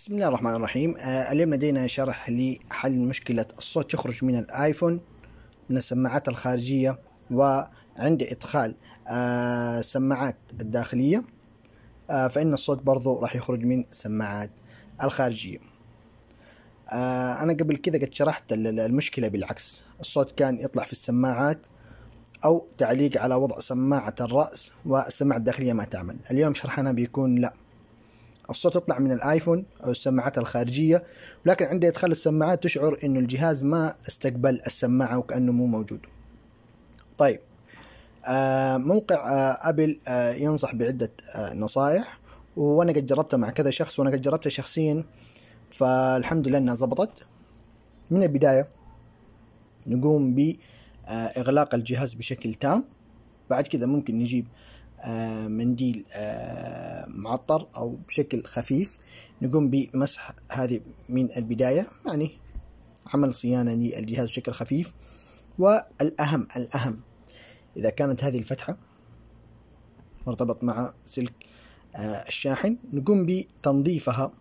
بسم الله الرحمن الرحيم آه اليوم لدينا شرح لحل مشكلة الصوت يخرج من الآيفون من السماعات الخارجية وعند إدخال آه السماعات الداخلية آه فإن الصوت برضو راح يخرج من السماعات الخارجية آه، أنا قبل كذا قد شرحت المشكلة بالعكس الصوت كان يطلع في السماعات أو تعليق على وضع سماعة الرأس والسماعة الداخلية ما تعمل اليوم شرحنا بيكون لأ الصوت يطلع من الايفون او السماعات الخارجيه ولكن عند ادخال السماعات تشعر انه الجهاز ما استقبل السماعه وكانه مو موجود طيب آه موقع آه ابل آه ينصح بعده آه، نصائح وانا قد جربتها مع كذا شخص وانا قد جربتها شخصيا فالحمد لله انها زبطت من البدايه نقوم باغلاق الجهاز بشكل تام بعد كذا ممكن نجيب آه، منديل آه، معطر أو بشكل خفيف نقوم بمسح هذه من البداية يعني عمل صيانة للجهاز بشكل خفيف والأهم الأهم إذا كانت هذه الفتحة مرتبط مع سلك آه، الشاحن نقوم بتنظيفها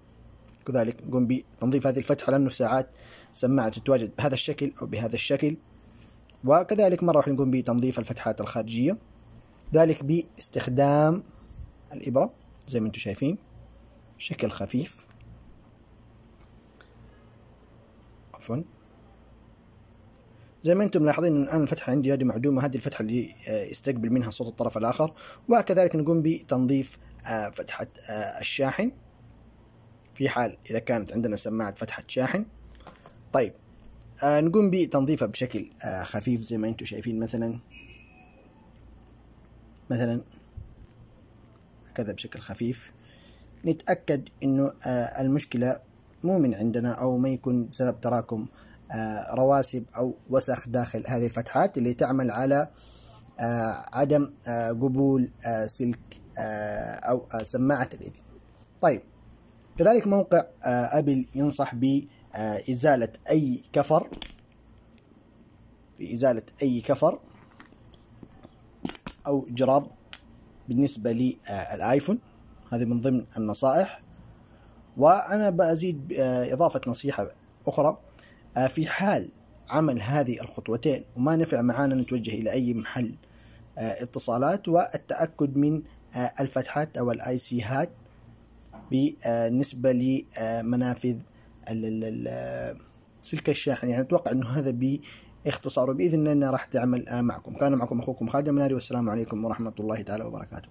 كذلك نقوم بتنظيف هذه الفتحة لأنه ساعات سماعة تتواجد بهذا الشكل أو بهذا الشكل وكذلك مرة راح نقوم بتنظيف الفتحات الخارجية ذلك باستخدام الإبرة زي ما انتم شايفين شكل خفيف عفوا زي ما انتم ملاحظين ان الان الفتحه عندي هذه معدومه هذه الفتحه اللي آه، يستقبل منها صوت الطرف الاخر وكذلك نقوم بتنظيف آه، فتحه آه، الشاحن في حال اذا كانت عندنا سماعه فتحه شاحن طيب نقوم بتنظيفها بشكل خفيف زي ما انتم شايفين مثلا مثلا هكذا بشكل خفيف نتأكد أنه آه، المشكلة مو من عندنا أو ما يكون سبب تراكم آه، رواسب أو وسخ داخل هذه الفتحات اللي تعمل على آه، عدم قبول سلك أو سماعة الإذن طيب كذلك موقع أبل ينصح بإزالة أي كفر بإزالة أي كفر أو جرام بالنسبة للآيفون آه، هذه من ضمن النصائح وأنا بأزيد آه، إضافة نصيحة أخرى آه، في حال عمل هذه الخطوتين وما نفع معانا نتوجه إلى أي محل اتصالات والتأكد من الفتحات أو الآي سي هات بالنسبة لمنافذ سلك الشاحن يعني أتوقع أنه هذا اختصاره باذن الله راح تعمل معكم كان معكم اخوكم خادم ناري والسلام عليكم ورحمه الله تعالى وبركاته